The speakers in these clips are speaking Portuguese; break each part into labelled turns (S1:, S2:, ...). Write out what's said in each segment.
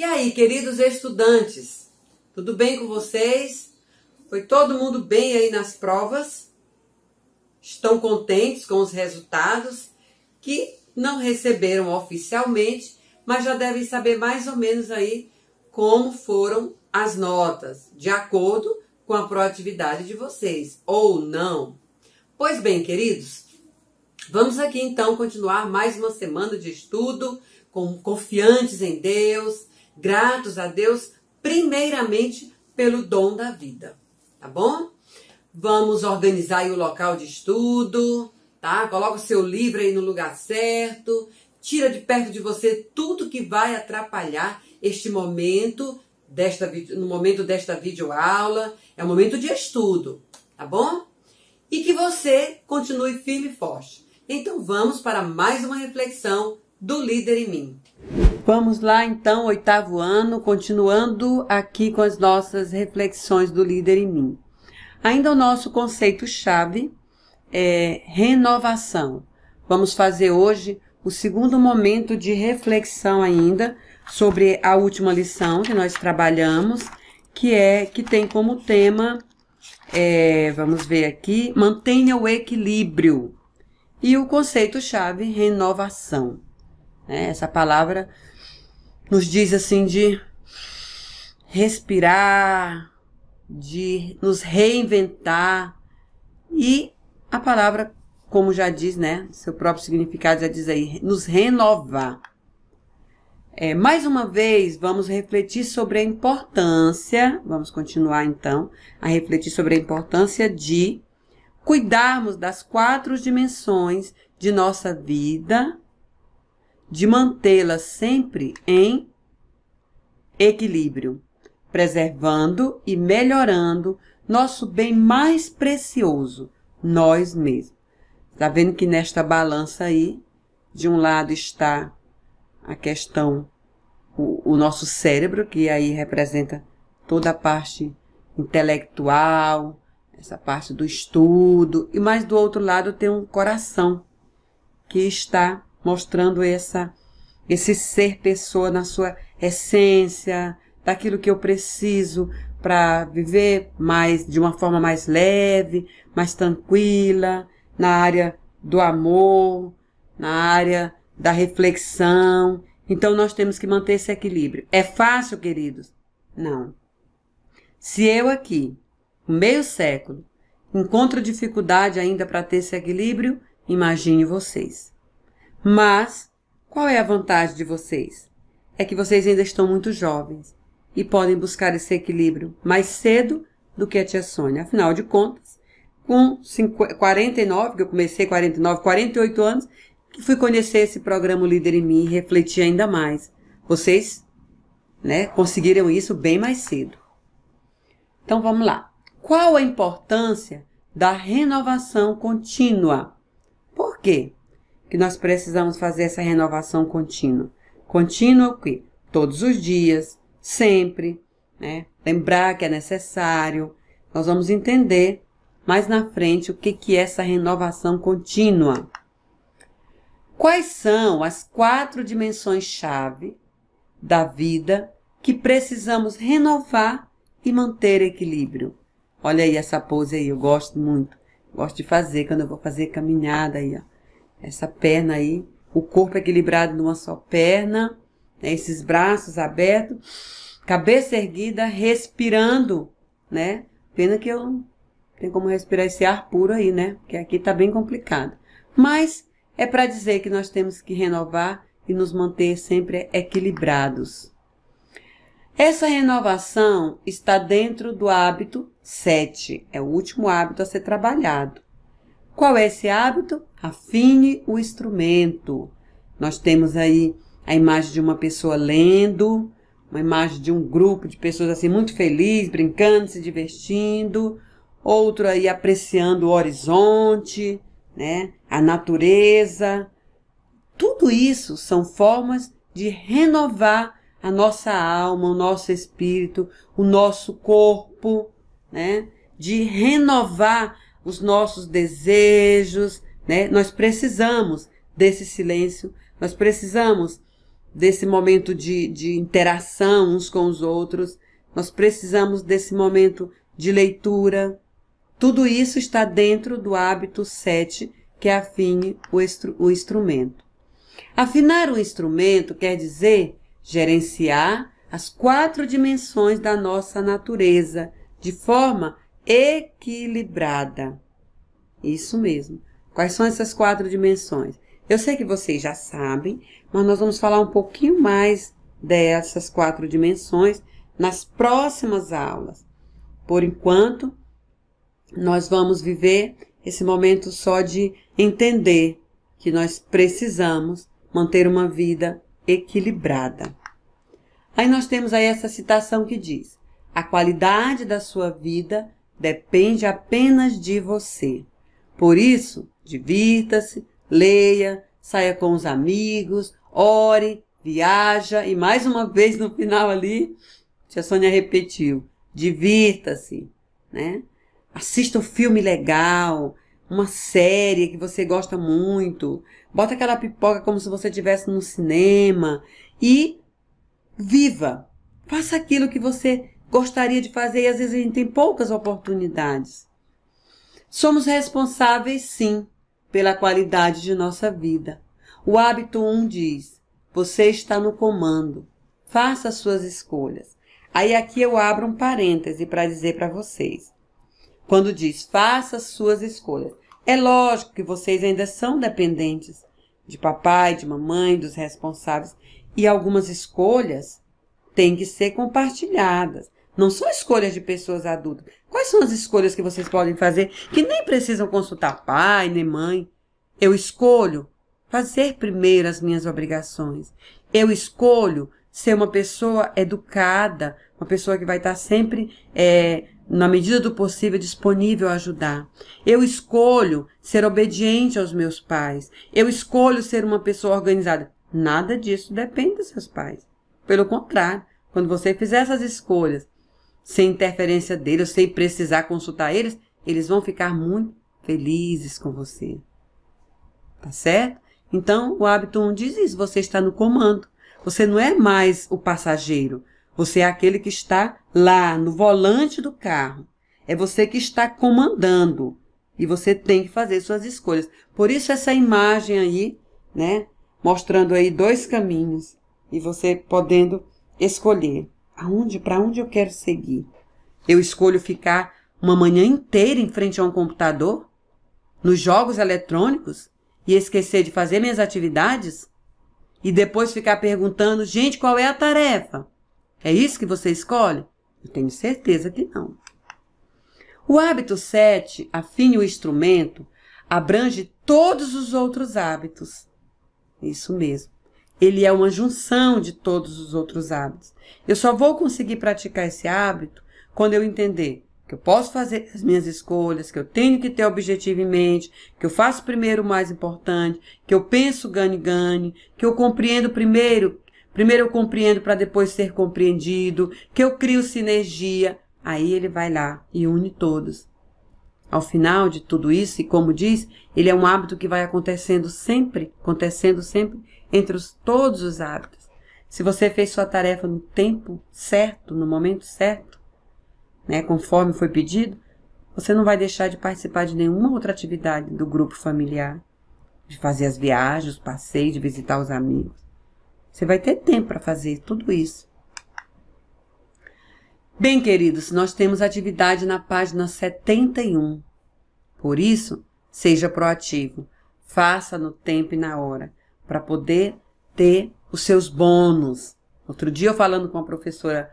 S1: E aí, queridos estudantes, tudo bem com vocês? Foi todo mundo bem aí nas provas? Estão contentes com os resultados que não receberam oficialmente, mas já devem saber mais ou menos aí como foram as notas, de acordo com a proatividade de vocês, ou não. Pois bem, queridos, vamos aqui então continuar mais uma semana de estudo, com, confiantes em Deus, gratos a Deus, primeiramente pelo dom da vida, tá bom? Vamos organizar aí o local de estudo, tá? Coloca o seu livro aí no lugar certo, tira de perto de você tudo que vai atrapalhar este momento desta no momento desta videoaula, é um momento de estudo, tá bom? E que você continue firme e forte. Então vamos para mais uma reflexão do líder em mim. Vamos lá então, oitavo ano, continuando aqui com as nossas reflexões do líder em mim. Ainda o nosso conceito-chave é renovação. Vamos fazer hoje o segundo momento de reflexão ainda sobre a última lição que nós trabalhamos, que é que tem como tema, é, vamos ver aqui, mantenha o equilíbrio e o conceito-chave renovação. Né, essa palavra nos diz assim de respirar, de nos reinventar e a palavra, como já diz, né, seu próprio significado já diz aí, nos renovar. É, mais uma vez, vamos refletir sobre a importância, vamos continuar então a refletir sobre a importância de cuidarmos das quatro dimensões de nossa vida, de mantê-la sempre em equilíbrio, preservando e melhorando nosso bem mais precioso, nós mesmos. Está vendo que nesta balança aí, de um lado está a questão, o, o nosso cérebro, que aí representa toda a parte intelectual, essa parte do estudo, e mais do outro lado tem um coração que está mostrando essa esse ser pessoa na sua essência, daquilo que eu preciso para viver mais de uma forma mais leve, mais tranquila, na área do amor, na área da reflexão. Então nós temos que manter esse equilíbrio. É fácil, queridos? Não. Se eu aqui, meio século, encontro dificuldade ainda para ter esse equilíbrio, imagine vocês. Mas qual é a vantagem de vocês? É que vocês ainda estão muito jovens e podem buscar esse equilíbrio mais cedo do que a tia Sônia. Afinal de contas, com 49, que eu comecei 49, 48 anos, que fui conhecer esse programa Líder em Mim e refletir ainda mais. Vocês né, conseguiram isso bem mais cedo. Então vamos lá. Qual a importância da renovação contínua? Por quê? que nós precisamos fazer essa renovação contínua. Contínua quê? todos os dias, sempre, né? Lembrar que é necessário. Nós vamos entender mais na frente o que, que é essa renovação contínua. Quais são as quatro dimensões-chave da vida que precisamos renovar e manter equilíbrio? Olha aí essa pose aí, eu gosto muito. Gosto de fazer quando eu vou fazer caminhada aí, ó essa perna aí, o corpo é equilibrado numa só perna, né, esses braços abertos, cabeça erguida, respirando, né? Pena que eu não tenho como respirar esse ar puro aí, né? Porque aqui tá bem complicado. Mas é para dizer que nós temos que renovar e nos manter sempre equilibrados. Essa renovação está dentro do hábito 7, é o último hábito a ser trabalhado. Qual é esse hábito? afine o instrumento. Nós temos aí a imagem de uma pessoa lendo, uma imagem de um grupo de pessoas assim muito feliz, brincando, se divertindo, outro aí apreciando o horizonte, né? A natureza. Tudo isso são formas de renovar a nossa alma, o nosso espírito, o nosso corpo, né? De renovar os nossos desejos, né? Nós precisamos desse silêncio, nós precisamos desse momento de, de interação uns com os outros, nós precisamos desse momento de leitura. Tudo isso está dentro do hábito 7, que é afine o, o instrumento. Afinar o instrumento quer dizer gerenciar as quatro dimensões da nossa natureza de forma equilibrada. Isso mesmo. Quais são essas quatro dimensões? Eu sei que vocês já sabem, mas nós vamos falar um pouquinho mais dessas quatro dimensões nas próximas aulas. Por enquanto, nós vamos viver esse momento só de entender que nós precisamos manter uma vida equilibrada. Aí nós temos aí essa citação que diz: a qualidade da sua vida depende apenas de você. Por isso, Divirta-se, leia, saia com os amigos, ore, viaja e mais uma vez no final ali, tia Sônia repetiu: divirta-se, né? Assista um filme legal, uma série que você gosta muito, bota aquela pipoca como se você estivesse no cinema e viva. Faça aquilo que você gostaria de fazer e às vezes a gente tem poucas oportunidades. Somos responsáveis, sim, pela qualidade de nossa vida. O hábito 1 um diz: você está no comando, faça suas escolhas. Aí aqui eu abro um parêntese para dizer para vocês. Quando diz faça suas escolhas, é lógico que vocês ainda são dependentes de papai, de mamãe, dos responsáveis, e algumas escolhas têm que ser compartilhadas. Não são escolhas de pessoas adultas. Quais são as escolhas que vocês podem fazer que nem precisam consultar pai nem mãe? Eu escolho fazer primeiro as minhas obrigações. Eu escolho ser uma pessoa educada, uma pessoa que vai estar sempre, é, na medida do possível, disponível a ajudar. Eu escolho ser obediente aos meus pais. Eu escolho ser uma pessoa organizada. Nada disso depende dos seus pais. Pelo contrário, quando você fizer essas escolhas sem interferência deles, sem precisar consultar eles, eles vão ficar muito felizes com você. Tá certo? Então, o hábito 1 diz isso, você está no comando. Você não é mais o passageiro, você é aquele que está lá no volante do carro. É você que está comandando e você tem que fazer suas escolhas. Por isso essa imagem aí, né, mostrando aí dois caminhos e você podendo escolher aonde, para onde eu quero seguir? Eu escolho ficar uma manhã inteira em frente a um computador, nos jogos eletrônicos e esquecer de fazer minhas atividades e depois ficar perguntando, gente, qual é a tarefa? É isso que você escolhe? Eu tenho certeza que não. O hábito 7, afine o instrumento, abrange todos os outros hábitos. Isso mesmo. Ele é uma junção de todos os outros hábitos. Eu só vou conseguir praticar esse hábito quando eu entender que eu posso fazer as minhas escolhas, que eu tenho que ter objetivo em mente, que eu faço primeiro o mais importante, que eu penso ganhe-ganhe, que eu compreendo primeiro, primeiro eu compreendo para depois ser compreendido, que eu crio sinergia. Aí ele vai lá e une todos. Ao final de tudo isso, e como diz, ele é um hábito que vai acontecendo sempre, acontecendo sempre entre os, todos os hábitos. Se você fez sua tarefa no tempo certo, no momento certo, né, conforme foi pedido, você não vai deixar de participar de nenhuma outra atividade do grupo familiar, de fazer as viagens, os passeios, de visitar os amigos. Você vai ter tempo para fazer tudo isso. Bem, queridos, nós temos atividade na página 71. Por isso, seja proativo. Faça no tempo e na hora para poder ter os seus bônus. Outro dia eu falando com a professora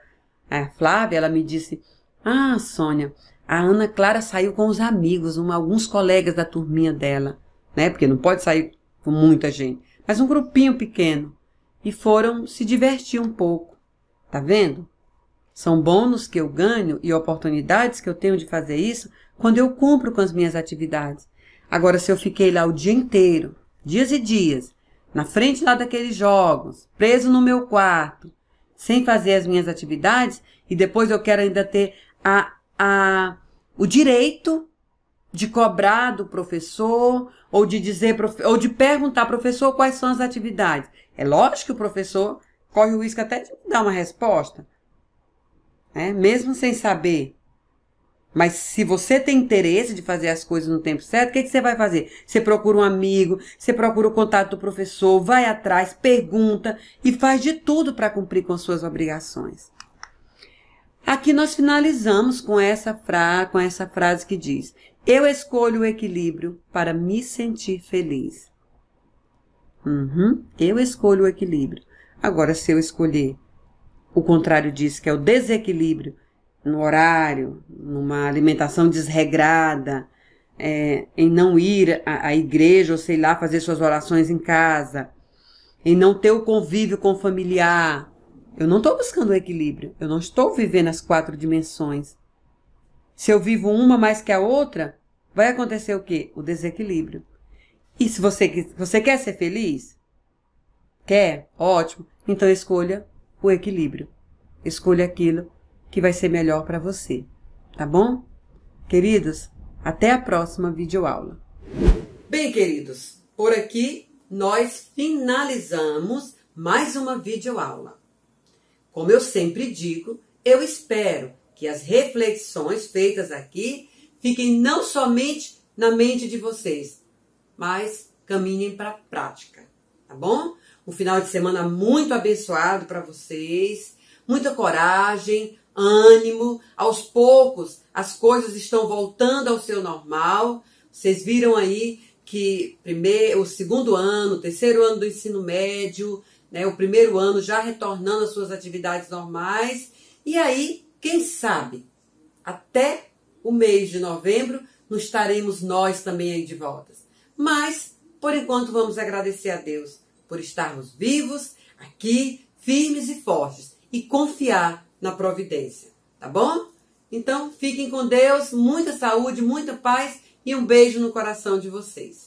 S1: Flávia, ela me disse: "Ah, Sônia, a Ana Clara saiu com os amigos, alguns colegas da turminha dela, né? Porque não pode sair com muita gente, mas um grupinho pequeno e foram se divertir um pouco. Tá vendo? São bônus que eu ganho e oportunidades que eu tenho de fazer isso quando eu cumpro com as minhas atividades. Agora, se eu fiquei lá o dia inteiro, dias e dias, na frente lá daqueles jogos, preso no meu quarto, sem fazer as minhas atividades, e depois eu quero ainda ter a, a, o direito de cobrar do professor ou de dizer ou de perguntar professor quais são as atividades. É lógico que o professor corre o risco até de dar uma resposta, né? mesmo sem saber. Mas se você tem interesse de fazer as coisas no tempo certo, o que, que, você vai fazer? Você procura um amigo, você procura o contato do professor, vai atrás, pergunta e faz de tudo para cumprir com suas obrigações. Aqui nós finalizamos com essa, fra com essa frase que diz: Eu escolho o equilíbrio para me sentir feliz. Uhum, eu escolho o equilíbrio. Agora, se eu escolher o contrário disso, que é o desequilíbrio, no horário, numa alimentação desregrada, é, em não ir à, igreja ou sei lá fazer suas orações em casa, em não ter o convívio com o familiar. Eu não estou buscando o equilíbrio, eu não estou vivendo as quatro dimensões. Se eu vivo uma mais que a outra, vai acontecer o quê? O desequilíbrio. E se você, você quer ser feliz? Quer? Ótimo. Então escolha o equilíbrio. Escolha aquilo que vai ser melhor para você, tá bom? Queridos, até a próxima videoaula. Bem, queridos, por aqui nós finalizamos mais uma videoaula. Como eu sempre digo, eu espero que as reflexões feitas aqui fiquem não somente na mente de vocês, mas caminhem para a prática, tá bom? Um final de semana muito abençoado para vocês, muita coragem, ânimo, aos poucos as coisas estão voltando ao seu normal. Vocês viram aí que primeiro, o segundo ano, o terceiro ano do ensino médio, né, o primeiro ano já retornando às suas atividades normais. E aí, quem sabe, até o mês de novembro, não estaremos nós também aí de volta. Mas, por enquanto, vamos agradecer a Deus por estarmos vivos, aqui, firmes e fortes, e confiar na providência, tá bom? Então, fiquem com Deus, muita saúde, muita paz e um beijo no coração de vocês.